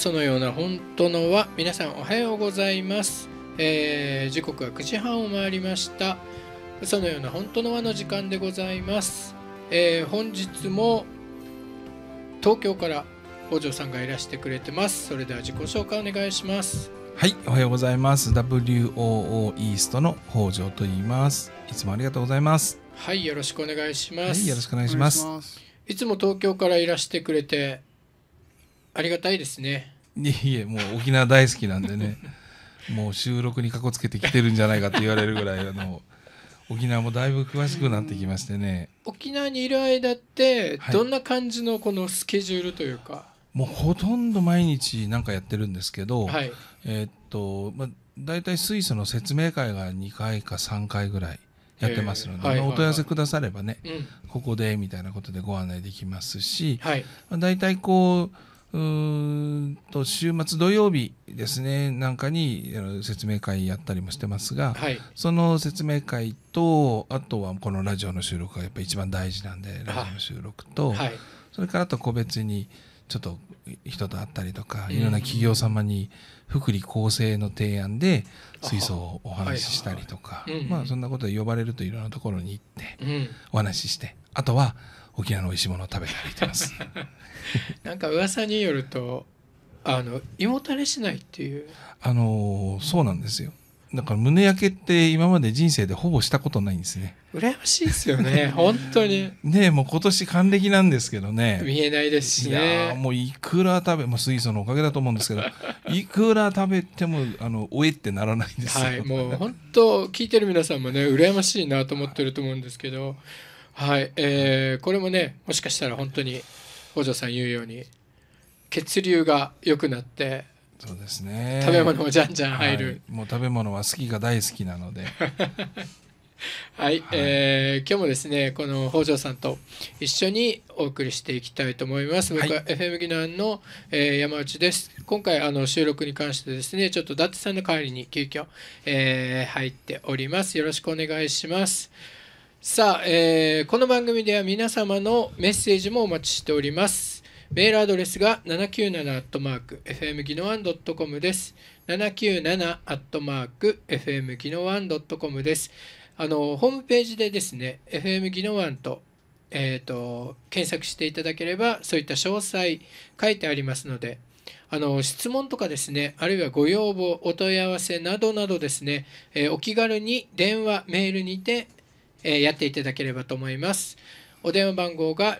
嘘のような本当のは皆さんおはようございます、えー、時刻は9時半を回りました嘘のような本当のはの時間でございます、えー、本日も東京から北条さんがいらしてくれてますそれでは自己紹介お願いしますはいおはようございます WOO イーストの北条と言いますいつもありがとうございますはいよろしくお願いします、はい、よろしくお願いしますいつも東京からいらしてくれてありがたいですねいえいえもう沖縄大好きなんでね もう収録にかこつけてきてるんじゃないかって言われるぐらいあの沖縄もだいぶ詳しくなってきましてね、沖縄にいる間ってどんな感じのこのスケジュールというか、はい、もうほとんど毎日何かやってるんですけど、はい、えー、っと、まあ、大体水素の説明会が2回か3回ぐらい。やってますので、はいはいはい、お問い合わせくださればね、うん、ここでみたいなことでご案内できますし、はい、まあ、大体こううんと週末土曜日ですねなんかに説明会やったりもしてますが、はい、その説明会とあとはこのラジオの収録がやっぱり一番大事なんでラジオの収録と、はい、それからあと個別にちょっと人と会ったりとか、いろんな企業様に福利厚生の提案で水素をお話ししたりとか、まあそんなことで呼ばれるといろんなところに行ってお話ししてあとは沖縄の美味しいものを食べて歩てます なんか噂によるとあの胃もたれしないっていうあのそうなんですよだから胸焼けって今まで人生でほぼしたことないんですね羨ましいですよね 本当にねもう今年還暦なんですけどね見えないですしねいやもういくら食べ、まあ、水素のおかげだと思うんですけど いくら食べてもあのおえってならないんですよ、はい、もう本当聞いてる皆さんもね羨ましいなと思ってると思うんですけどはい、えー、これもねもしかしたら本当に北条さん言うように血流が良くなってそうですね食べ物もじゃんじゃん入る、はい、もう食べ物は好きが大好きなので はい、はい、えー、今日もですねこの北条さんと一緒にお送りしていきたいと思います。僕は FM ギナの、えー、山内です。今回あの収録に関してですねちょっと伊達さんの代わりに急遽、えー、入っております。よろしくお願いします。さあ、えー、この番組では皆様のメッセージもお待ちしております。メールアドレスが 797-FM 技能 1.com です。797-FM 技能 1.com です。あの、ホームページでですね、FM 技能1と、えー、と、検索していただければ、そういった詳細書いてありますので、あの質問とかですね、あるいはご要望、お問い合わせなどなどですね、えー、お気軽に電話、メールにて、えやっていただければと思います。お電話番号が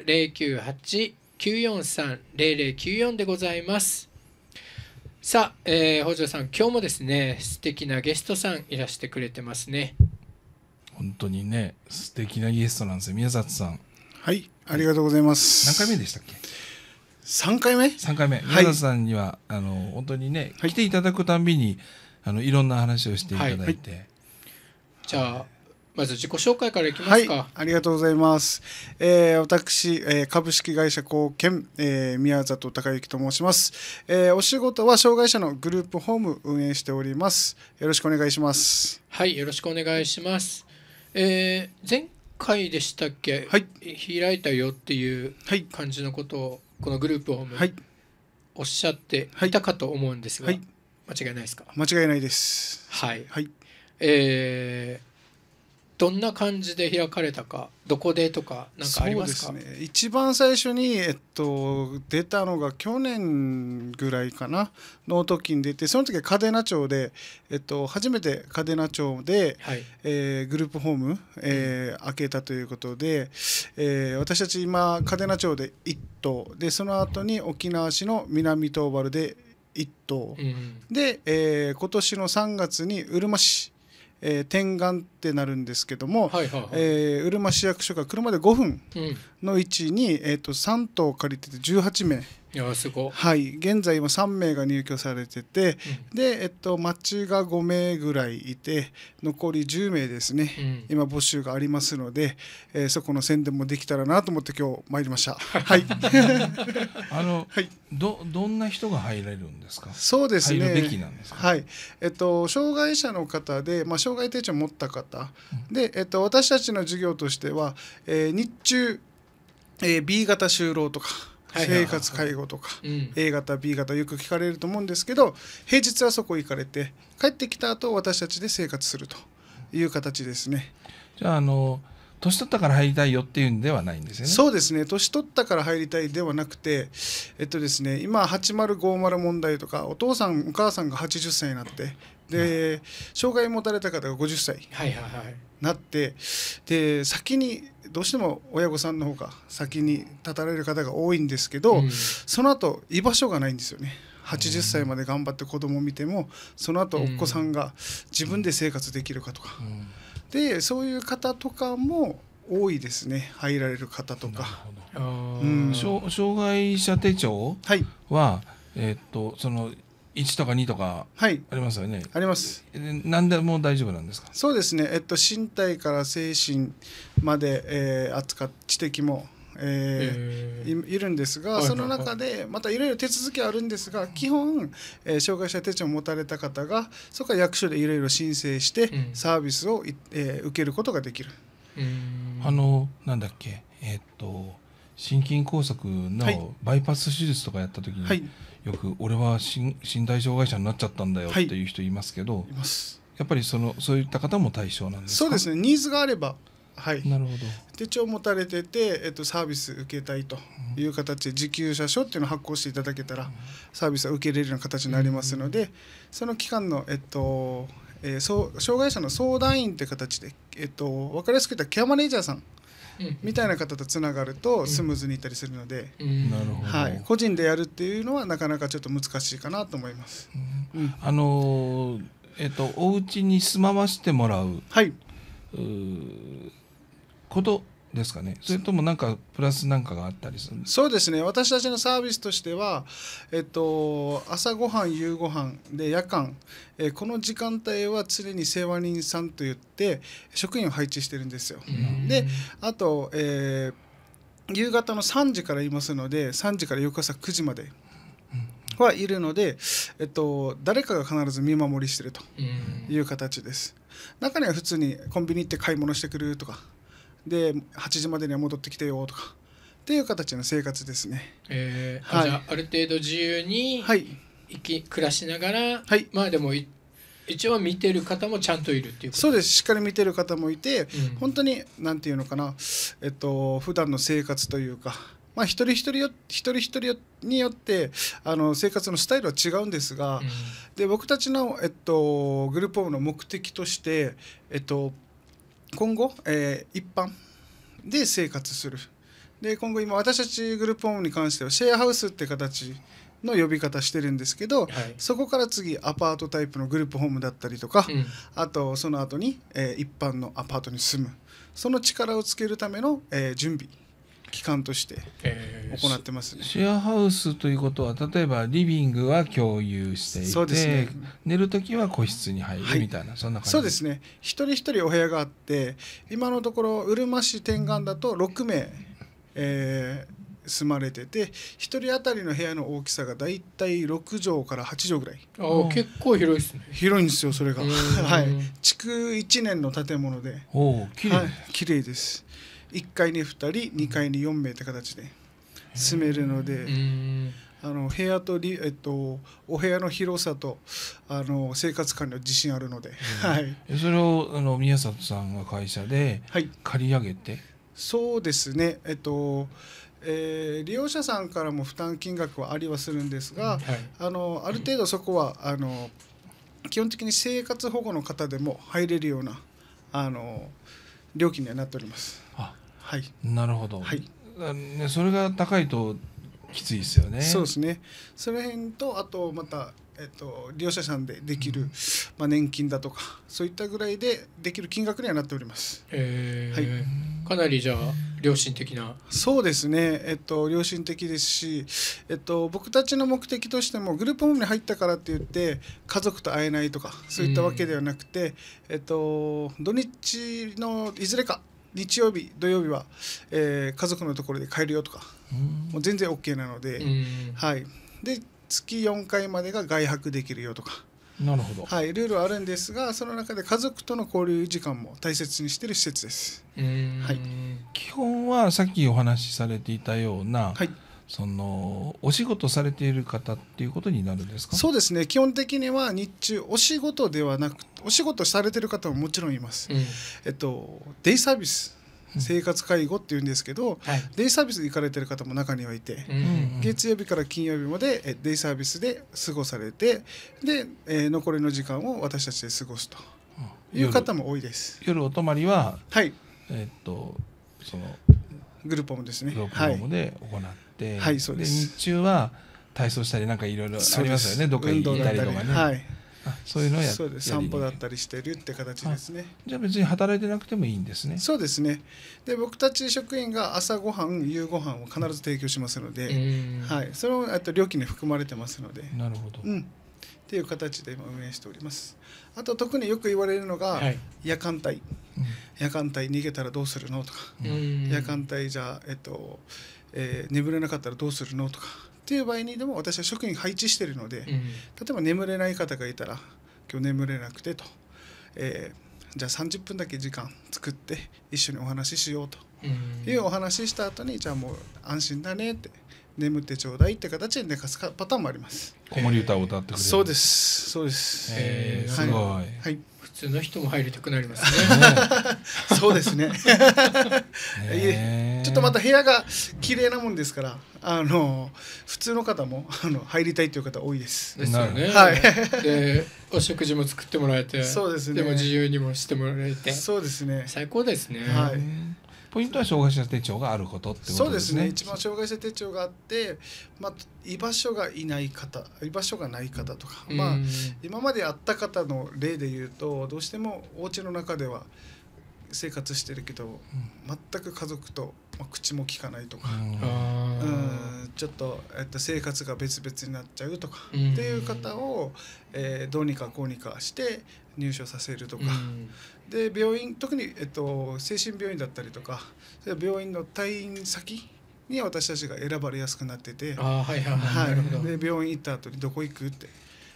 098-943-0094でございます。さあ、えー、北条さん、今日もですね、素敵なゲストさんいらしてくれてますね。本当にね、素敵なゲストなんですよ、宮里さん。はい、ありがとうございます。何回目でしたっけ三回目三回目。宮里さんには、はい、あの、本当にね、来ていただくたんびに、あの、いろんな話をしていただいて。はいはい、じゃあ、まず自己紹介からいきますか。はい、ありがとうございます。えー、私、えー、株式会社貢献、えー、宮里孝之と申します、えー。お仕事は障害者のグループホーム運営しております。よろしくお願いします。はい、よろしくお願いします。えー、前回でしたっけ、はい、開いたよっていう感じのことを、このグループホーム、はい、おっしゃっていたかと思うんですが、はい、間違いないですか間違いないです。はい。はい、えーどんな感じで開かれたかどこでとかなんかありますか、ね、一番最初に、えっと、出たのが去年ぐらいかなの時に出てその時は嘉手納町で、えっと、初めて嘉手納町で、はい、えー、グループホーム、えー、うん、開けたということで、えー、私たち今嘉手納町で1棟でその後に沖縄市の南東原で1棟、うん、で、えー、今年の3月にうるま市えー、天眼ってなるんですけども、はいはいはい、えー、うるま市役所が車で5分の位置に、えー、と3棟借りてて18名。いやすごはい現在今3名が入居されてて、うん、で、えっと、町が5名ぐらいいて残り10名ですね、うん、今募集がありますので、えー、そこの宣伝もできたらなと思って今日参りました はい あの、はい、どどんな人が入れるんですかそうですねはいえっと、障害者の方で、まあ、障害手帳を持った方、うん、で、えっと、私たちの授業としては、えー、日中えー、B 型就労とか生活介護とか、A 型 B 型よく聞かれると思うんですけど平日はそこ行かれて帰ってきた後私たちで生活するという形ですね。じゃああの年取ったから入りたいよっていうんではないんですよね。そうですね。年取ったから入りたいではなくて、えっとですね、今8050問題とか、お父さんお母さんが80歳になって、で、障害持たれた方が50歳。はいはいはい。なってで先にどうしても親御さんの方が先に立たれる方が多いんですけど、うん、その後居場所がないんですよね。80歳まで頑張って子供を見てもその後お子さんが自分で生活できるかとか、うん、でそういう方とかも多いですね入られる方とか。うん、障害者手帳は、はい、えー、っとその1とか2とかありますよね、はい、あります何でも大丈夫なんですかそうですね、えっと、身体から精神まで、えー、扱っ知的も、えー、いるんですが、はいその中でまたいろいろ手続きあるんですが基本、えー、障害者手帳を持たれた方がそこから役所でいろいろ申請してサービスを、うん、えー、受けることができる。あのなんだっけえー、っと心筋梗塞のバイパス手術とかやった時に、はい、はいよく俺は身体障害者になっちゃったんだよっていう人いますけど、はい、やっぱりそのそういった方も対象なんですそうですねニーズがあればはい、なるほど手帳持たれてて、えっと、サービス受けたいという形で受給者証っていうのを発行していただけたら、うん、サービスは受けれるような形になりますので、うん、その期間の、えっとえー、障害者の相談員って形で、えっと、分かりやすく言ったらケアマネージャーさんみたいな方とつながるとスムーズにいったりするので、なるはい、個人でやるっていうのはなかなかちょっと難しいかなと思います。あのー、えっとお家に住まわしてもらう、はい、うことですかねそれともなんかプラスなんかがあったりするそうですね私たちのサービスとしては、えっと、朝ごはん夕ごはんで夜間、えー、この時間帯は常に世話人さんといって職員を配置してるんですよ。であと、えー、夕方の3時からいますので3時から翌朝9時まで。はいるので、えっと、誰かが必ず見守りしてるという形です。中には普通にコンビニ行って買い物してくるとか、で8時までには戻ってきてよとかっていう形の生活ですね。えーはい、じゃあある程度自由に生き、暮らしながら、はい、まあでも一応見てる方もちゃんといるっていうそうですしっかり見てる方もいて、うん、本当に何て言うのかなえっと普段の生活というか。まあ、一人一人よ一人一人によってあの生活のスタイルは違うんですが、うん、で僕たちの、えっと、グループホームの目的として、えっと、今後、えー、一般で生活するで今後今私たちグループホームに関してはシェアハウスって形の呼び方してるんですけど、はい、そこから次アパートタイプのグループホームだったりとか、うん、あとその後に、えー、一般のアパートに住むその力をつけるための、えー、準備機関として行ってます、ねえー、シェアハウスということは例えばリビングは共有していてそうです、ね、寝る時は個室に入るみたいな、はい、そんな感じそうですね一人一人お部屋があって今のところうるま市天眼だと6名、えー、住まれてて一人当たりの部屋の大きさがだいたい6畳から8畳ぐらいああ結構広いですね広いんですよそれが はい築1年の建物でおお綺麗、はい、です1階に2人2階に4名って形で住めるので。あの部屋とリ、えっと、お部屋の広さとあの生活感には自信あるので、うん、はい、それをあの宮里さんが会社で借り上げて、はい、そうですね、えっとえー、利用者さんからも負担金額はありはするんですが、うんはい、あのある程度そこはあの基本的に生活保護の方でも入れるようなあの料金にはなっております。あはいなるほど、はいね、それが高いときついですよねそうですねその辺とあとまたえっと、利用者さんでできる、うん、まあ、年金だとかそういったぐらいでできる金額にはなっております。えー、はい、かなりじゃあ良心的なそうですね、えっと、良心的ですし、えっと、僕たちの目的としてもグループホームに入ったからって言って家族と会えないとかそういったわけではなくて、うん、えっと、土日のいずれか日曜日土曜日は、えー、家族のところで帰るよとか、もう全然 OK なので、はい、で月4回までが外泊できるよとか。なるほど、はい、ルールはあるんですがその中で家族との交流時間も大切にしている施設です、はい、基本はさっきお話しされていたような、はいそのお仕事されている方っていうことになるんですかそうですね基本的には日中お仕事ではなくお仕事されてる方ももちろんいます、うん、えっとデイサービス生活介護っていうんですけど、うん、デイサービス行かれてる方も中にはいて、うん、月曜日から金曜日までデイサービスで過ごされてで、えー、残りの時間を私たちで過ごすという方も多いです夜お泊まりは、はいえー、っとそのグループもですねグループで行って、はい、そうです日中は体操したりなんかいろいろありますよねどっか行ったりとかね、はい、そういうのをやです散歩だったりしてるって形ですねじゃあ別に働いてなくてもいいんですねそうですねで僕たち職員が朝ごはん夕ごはんを必ず提供しますので、はい、それもと料金に含まれてますのでなるほど、うんっていう形で運営しておりますあと特によく言われるのが、夜間帯、夜間帯逃げたらどうするのとか、夜間帯じゃえっと、えー、眠れなかったらどうするのとかっていう場合にでも私は職員配置してるので、例えば眠れない方がいたら今日眠れなくてと、えー、じゃあ30分だけ時間作って一緒にお話ししようというお話しした後にじゃあもう安心だねって眠ってちょうだいって形で寝かすかパターンもあります子守歌を歌ってそうですそうですえすごい、はい、普通の人も入りたくなりますね そうですね ちょっとまた部屋が綺麗なもんですからあの普通の方もあの入りたいという方多いですですよねはいでお食事も作ってもらえてそうですねでも自由にもしてもらえてそうですね最高ですねはいポイントは障害者手帳があることってことですね。そうですね一番障害者手帳があって、まあ、居場所がいない方居場所がない方とか、まあ、今まであった方の例で言うとどうしてもお家の中では生活してるけど、全く家族と、まあ、口も聞かないとか、うんちょっと、えっと、生活が別々になっちゃうとか、っていう方を、えー、どうにかこうにかして入所させるとか、で病院特に、えっと、精神病院だったりとか病院の退院先に私たちが選ばれやすくなっててで病院行った後にどこ行くって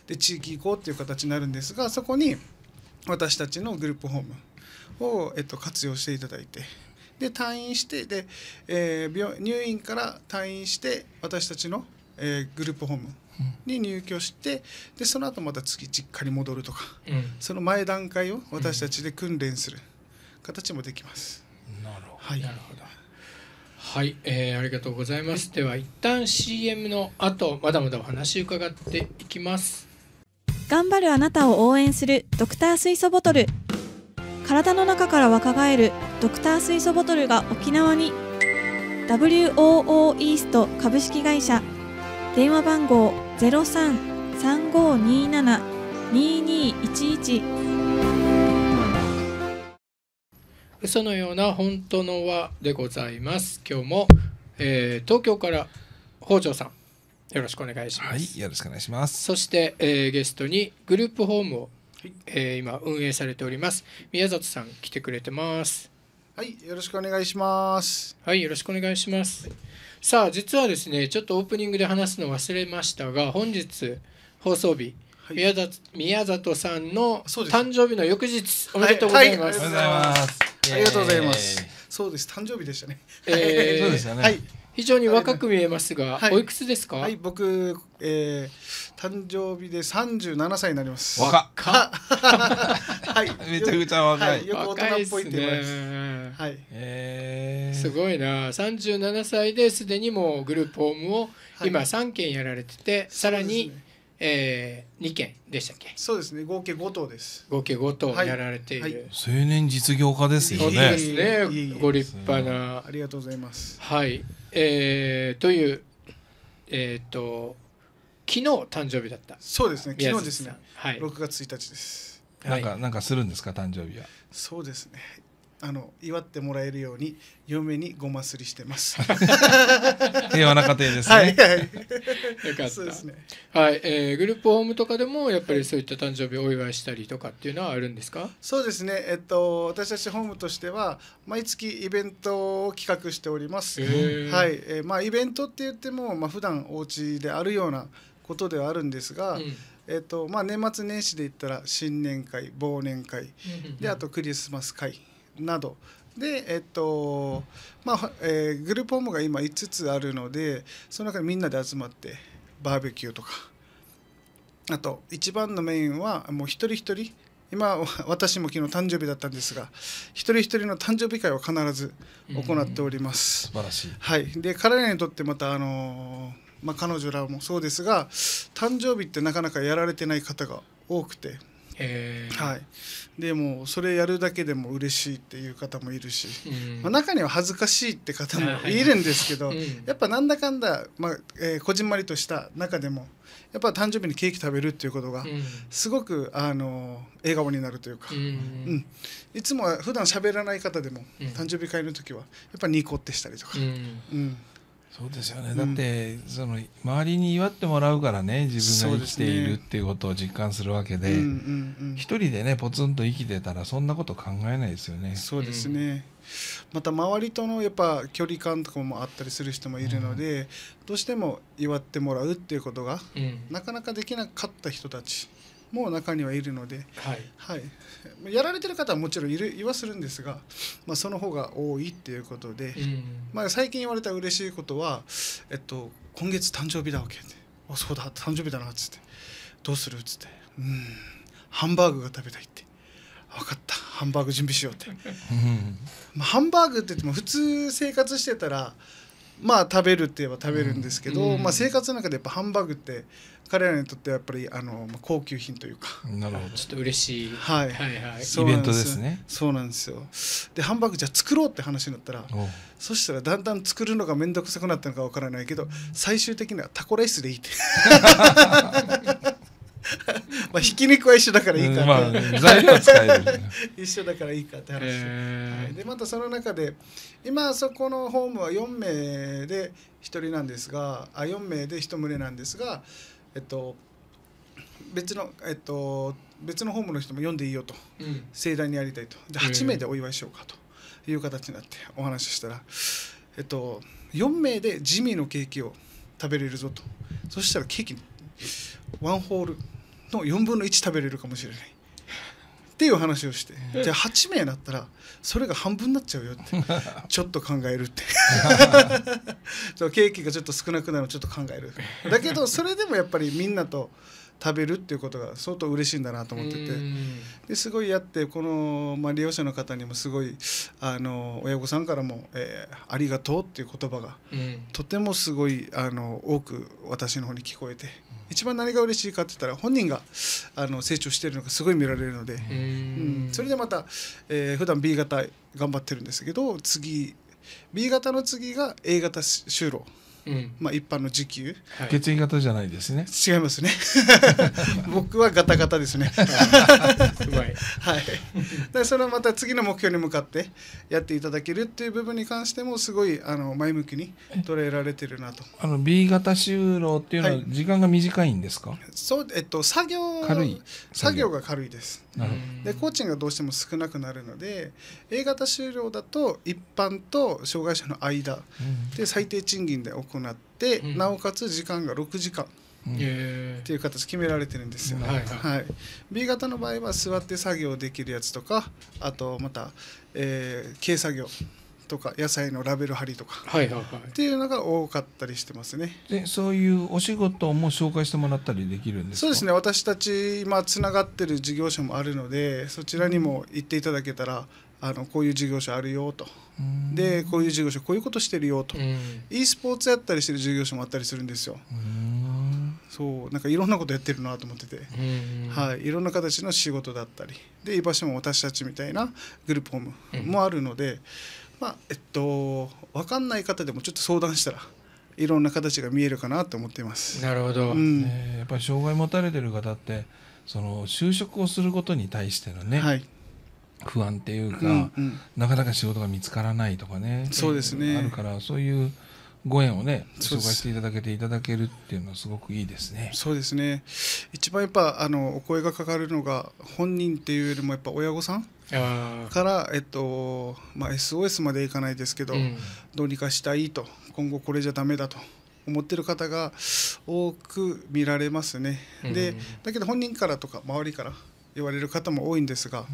で地域行こうっていう形になるんですがそこに私たちのグループホームを、えっと、活用していただいてで退院してで、えー、病入院から退院して私たちの、えー、グループホームに入居してでその後また月実家に戻るとか、うん、その前段階を私たちで訓練する形もできます。なるほど、はい、なるほどはい、えー、ありがとうございます。では一旦 CM の後まだまだお話伺っていきます。頑張るあなたを応援するドクター水素ボトル。体の中から若返るドクター水素ボトルが沖縄に WOO イースト株式会社電話番号ゼロ三三五二七二二一一。そのような本当の輪でございます今日も、えー、東京から北条さんよろしくお願いします。はい、よろしくお願いします。そして、えー、ゲストにグループホームを、はい、えー、今運営されております宮里さん来てくれてます。はい、よろしくお願いします。はい、よろしくお願いします。はいさあ実はですねちょっとオープニングで話すの忘れましたが本日放送日、はい、宮里さんの誕生日の翌日おめでとうございます、はいはい、ありがとうございますそうです誕生日でしたね、えー、そうでしたね、はい非常に若く見えますが、はい、おいくつですか。はい、僕、えー、誕生日で三十七歳になります。若 はい、めちゃくちゃ若い。はい、よく大人っぽいって言わます。はい。えー、すごいな、三十七歳ですでにもグループホームを今三件やられてて、はい、さらに、ね。えー、2件でしたっけそうですね合計5頭です合計5頭やられている、はいはい、青年実業家ですよねそうですねご立派なありがとうございますはいえー、という、えっ、ー、と昨日誕生日だったそうですね昨日ですね、はい、6月1日ですなんか、なんかするんですか誕生日はそうですねあの祝ってもらえるように嫁にごますりしてます。平和な家庭ですね。はい、はい、よかったですね。はい、えー、グループホームとかでもやっぱりそういった誕生日お祝いしたりとかっていうのはあるんですか？そうですね。えっと私たちホームとしては毎月イベントを企画しております。はい、えー、まあイベントって言ってもまあ普段お家であるようなことではあるんですが。うんえーとまあ、年末年始で言ったら新年会忘年会であとクリスマス会などで、えっとまあえー、グループホームが今5つあるのでその中でみんなで集まってバーベキューとかあと一番のメインはもう一人一人今私も昨日誕生日だったんですが一人一人の誕生日会を必ず行っております。素晴らしい、はい、で彼らにとってまた、あのー、まあ、彼女らもそうですが誕生日ってなかなかやられてない方が多くてはい、でもそれやるだけでも嬉しいっていう方もいるし、うん、まあ、中には恥ずかしいって方もいるんですけど、やっぱなんだかんだ、まあえー、こじんまりとした中でもやっぱ誕生日にケーキ食べるっていうことがすごく、あの笑顔になるというか、うん、うん、いつもは普段喋らない方でも、誕生日会の時はやっぱニコってしたりとか。うんそうですよね、うん、だってその周りに祝ってもらうからね自分が生きているっていうことを実感するわけで一、ねうんうん、人でねポツンと生きてたらそんなこと考えないですよね。そうですね、また周りとのやっぱ距離感とかもあったりする人もいるので、どうしても祝ってもらうっていうことが、なかなかできなかった人たちも中にはいるので、はいはい、やられてる方はもちろんいるいはするんですが、まあ、その方が多いっていうことで、うん、まあ、最近言われた嬉しいことは、えっと「今月誕生日だわけ」って「あそうだ誕生日だな」っつって「どうする?」っつって「うんハンバーグが食べたい」って「分かったハンバーグ準備しよう」って、うん、まあ、ハンバーグって言っても普通生活してたら「まあ食べるって言えば食べるんですけど、うん、まあ、生活の中でやっぱハンバーグって彼らにとってはやっぱりあの、高級品というかなるほどちょっと嬉しい、はい、はいはいイベントですねそうなんですよでハンバーグじゃあ作ろうって話になったらそしたらだんだん作るのが面倒くさくなったのかわからないけど最終的にはタコライスでいいって まあひき肉は一緒だからいいかって、まあ、材料使える 一緒だからいいかって話、えー、はい、でまたその中で今そこのホームは4名で1人なんですがあ4名で1棟なんですがえっと別のえっと別のホームの人も読んでいいよと、うん、盛大にやりたいとで8名でお祝いしようかという形になってお話ししたら、えっと、4名でジミーのケーキを食べれるぞとそしたらケーキワンホールの4分の1食べれるかもしれないっていう話をして、じゃあ8名だったらそれが半分になっちゃうよって ちょっと考えるって ケーキがちょっと少なくなるのちょっと考えるだけどそれでもやっぱりみんなと食べるっていうことが相当嬉しいんだなと思っててですごいやってこの、まあ、利用者の方にもすごいあの親御さんからも、えー「ありがとう」っていう言葉が、とてもすごいあの多く私の方に聞こえて。一番何が嬉しいかって言ったら本人があの成長してるのがすごい見られるので、うん、それでまた、えー、普段 B 型頑張ってるんですけど次 B 型の次が A 型就労。まあ、一般の時給、はい、血液型じゃないですね違いますね 僕はガタガタですねはいでそれはまた次の目標に向かってやっていただけるっていう部分に関してもすごいあの前向きに捉えられてるなとあの B 型就労っていうのは時間が短いんですか、はい、そうえっと作業作業が軽いですでコーチングがどうしても少なくなるので A 型終了だと一般と障害者の間で最低賃金で行って、うん、なおかつ時間が6時間。っていう形決められてるんですよ、ね、はい、はいはい、B 型の場合は座って作業できるやつとかあとまた、えー、軽作業とか野菜のラベル貼りとか、はいはいはい、っていうのが多かったりしてますねでそういうお仕事も紹介してもらったりできるんですそうですね私たち今つながってる事業者もあるのでそちらにも行っていただけたらあのこういう事業者あるよとでこういう事業者こういうことしてるよと e スポーツやったりしてる事業者もあったりするんですよ。そうなんかいろんなことやってるなと思ってて、はい、いろんな形の仕事だったりで居場所も私たちみたいなグループホームもあるので。うんまあえっと分かんない方でもちょっと相談したらいろんな形が見えるかなと思っていますなるほど、うん、やっぱり障害持たれてる方ってその就職をすることに対してのね、はい、不安っていうか、うんうん、なかなか仕事が見つからないとかねそうですねあるからそういうご縁をね紹介していただけていただけるっていうのはすごくいいですね。そうですね一番やっぱあのお声がかかるのが本人っていうよりもやっぱ親御さんから、えっとまあ、SOS までいかないですけど、うん、どうにかしたいと今後これじゃダメだと思ってる方が多く見られますね。でだけど本人からとか周りから言われる方も多いんですが、うん、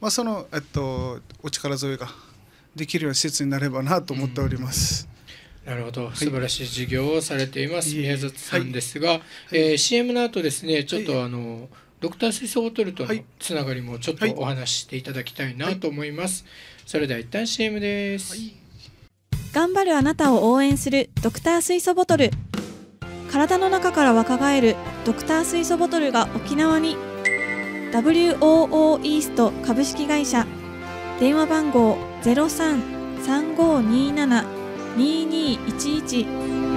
まあ、その、えっと、お力添えができるような施設になればなと思っております。なるほど、素晴らしい授業をされています、はい、宮里さんですが、ははい、えー、CM の後ですねちょっとあの、はいドクター水素ボトルとのつながりもちょっとお話していただきたいなと思います、はいはい、それでは一旦 CM です、はい、頑張るあなたを応援するドクター水素ボトル体の中から若返るドクター水素ボトルが沖縄に WOO イースト株式会社電話番号ゼロ三三五二七二二一一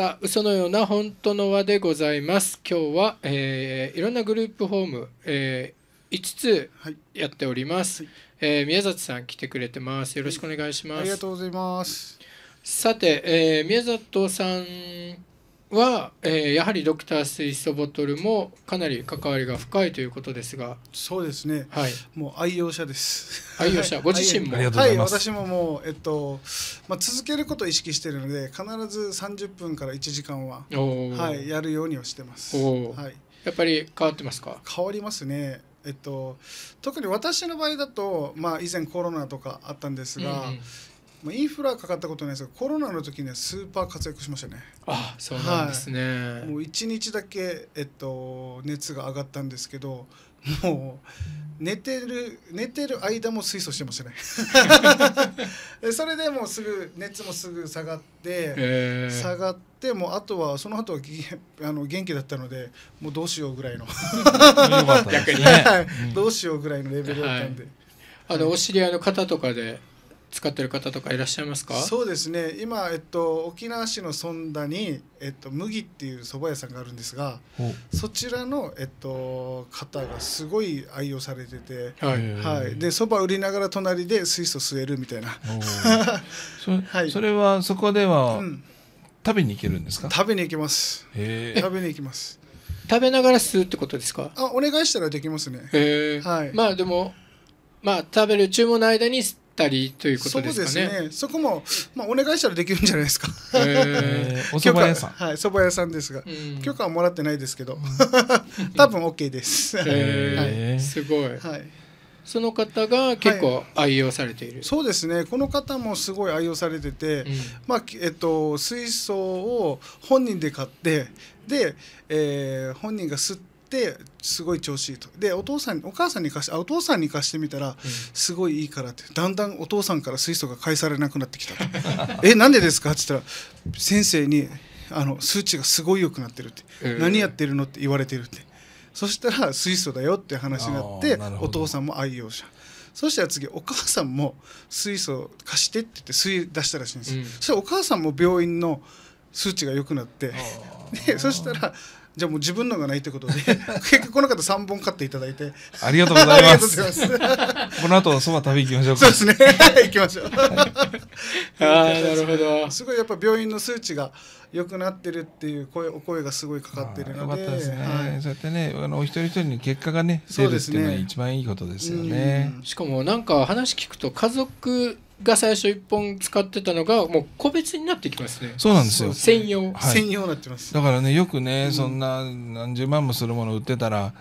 さあ嘘のような本当の輪でございます今日は、えー、いろんなグループホーム、えー、5つやっております、はい、えー、宮里さん来てくれてますよろしくお願いします、はい、ありがとうございますさて、えー、宮里さんは、えー、やはりドクター水素ボトルもかなり関わりが深いということですがそうですね、はい、もう愛用者です愛用者 ご自身もはい私ももう、えっとまあ、続けることを意識しているので必ず30分から1時間は、はい、やるようにはしてます、はい、やっぱり変わってますか変わりますねえっと、特に私の場合だと、まあ、以前コロナとかあったんですが、うんまあ、インフラかかったことないですがコロナの時にはスーパー活躍しましたねあそうなんですね、はい、もう1日だけ、えっと、熱が上がったんですけどもう寝てる寝てる間も水素してましたね それでもうすぐ熱もすぐ下がって、えー、下がってもうあとはその後はあの元気だったのでもうどうしようぐらいの逆に、ね、どうしようぐらいのレベルだったんで、はい、あのお知り合いの方とかで使ってる方とかいらっしゃいますかそうですね今、えっと、沖縄市のそんだに、えっと、麦っていう蕎麦屋さんがあるんですがそちらの、えっと、方がすごい愛用されてて、はいはい、はい、で蕎麦売りながら隣で水素吸えるみたいな はい、それはそこでは、食べに行けるんですか食べに行きます食べに行きます食べながら吸うってことですかあお願いしたらできますねはいまあでもまあ食べる注文の間に吸たりということですかね。そねそこも、まあ、お願いしたらできるんじゃないですか。えー、お蕎麦屋さん。はい、蕎麦屋さんですが、うん、許可はもらってないですけど、多分 OK です。はい、すごい。はい。その方が結構愛用されている、はい、そうですねこの方もすごい愛用されてて、うん、まあえっと、水槽を本人で買ってで、えー、本人が吸っってすごい調子いいとでお父さんお母さんに貸しあお父さんに貸してみたらすごいいいからってだんだんお父さんから水素が返されなくなってきた えなんでですか?」って言ったら先生にあの数値がすごい良くなってるって、えー、何やってるのって言われてるってそしたら水素だよって話になってお父さんも愛用者そしたら次お母さんも水素貸してって言って吸い出したらしいんです、うん、そしたらお母さんも病院の数値が良くなってでそしたらじゃあもう自分のがないということで 結局この方3本買っていただいてありがとうございますこの後そば食べ行きましょうそうですね 行きましょう、はい、あなるほどすごいやっぱ病院の数値が良くなってるっていう声お声がすごいかかってるので、すねはい、そうやってねあのお一人一人に結果がね出るっていうのは一番いいことですよね、ね、しかもなんか話聞くと家族が最初一本使ってたのがもう個別になってきますねそうなんですよ専用、はい、専用なってますだからねよくね、うん、そんな何十万もするもの売ってたら、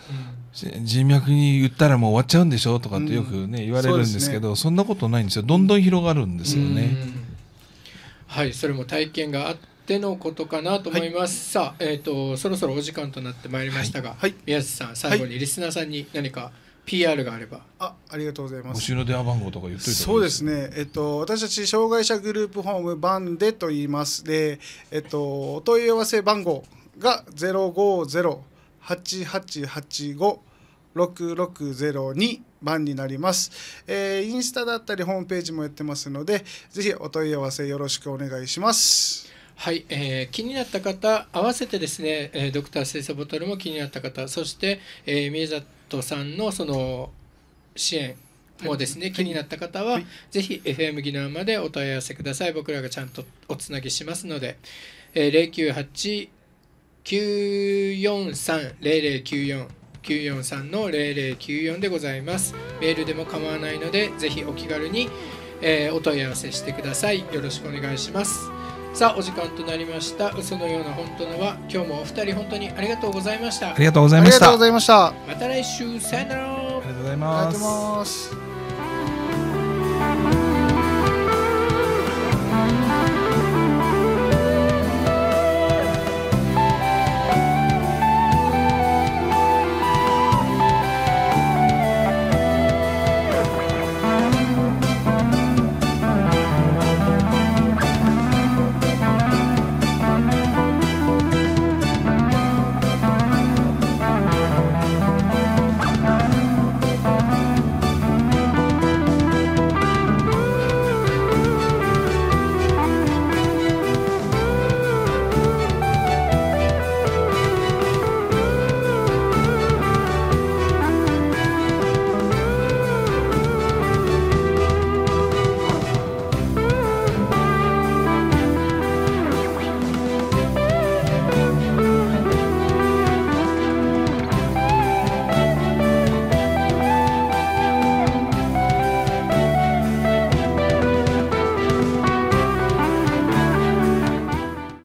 うん、人脈に言ったらもう終わっちゃうんでしょとかってよくね、言われるんですけど、ね、そんなことないんですよどんどん広がるんですよねはいそれも体験があってのことかなと思います、はい、さあ、えーと、そろそろお時間となってまいりましたが、はい、宮地さん最後にリスナーさんに何か、PR があればあありがとうございます募集の電話番号とか言っといてそうですね、えっと、私たち障害者グループホームバンデと言いますで、えっと、お問い合わせ番号が0 5 0 8 8 8 5六ゼロ二番になります、えー、インスタだったりホームページもやってますのでぜひお問い合わせよろしくお願いしますはい、えー、気になった方合わせてですね、えー、ドクターイサボトルも気になった方そして、えー、えざトさんのその支援もですね、はい、気になった方は、はい、ぜひ FM ナーまでお問い合わせください僕らがちゃんとおつなぎしますので、えー、098-943-0094 943の0094でございますメールでも構わないのでぜひお気軽に、えー、お問い合わせしてくださいよろしくお願いしますさあお時間となりました嘘のような本当のは今日もお二人本当にありがとうございましたありがとうございましたありがとうございましたまた来週さよならありがとうございます